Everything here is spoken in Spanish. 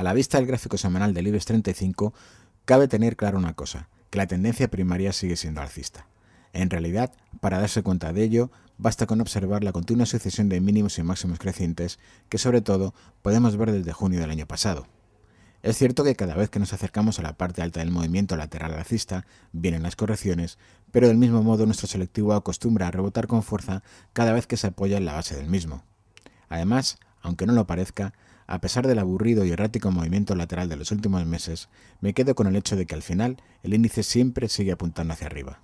A la vista del gráfico semanal del IBEX 35, cabe tener claro una cosa, que la tendencia primaria sigue siendo alcista. En realidad, para darse cuenta de ello, basta con observar la continua sucesión de mínimos y máximos crecientes que sobre todo podemos ver desde junio del año pasado. Es cierto que cada vez que nos acercamos a la parte alta del movimiento lateral alcista vienen las correcciones, pero del mismo modo nuestro selectivo acostumbra a rebotar con fuerza cada vez que se apoya en la base del mismo. Además, aunque no lo parezca, a pesar del aburrido y errático movimiento lateral de los últimos meses, me quedo con el hecho de que al final el índice siempre sigue apuntando hacia arriba.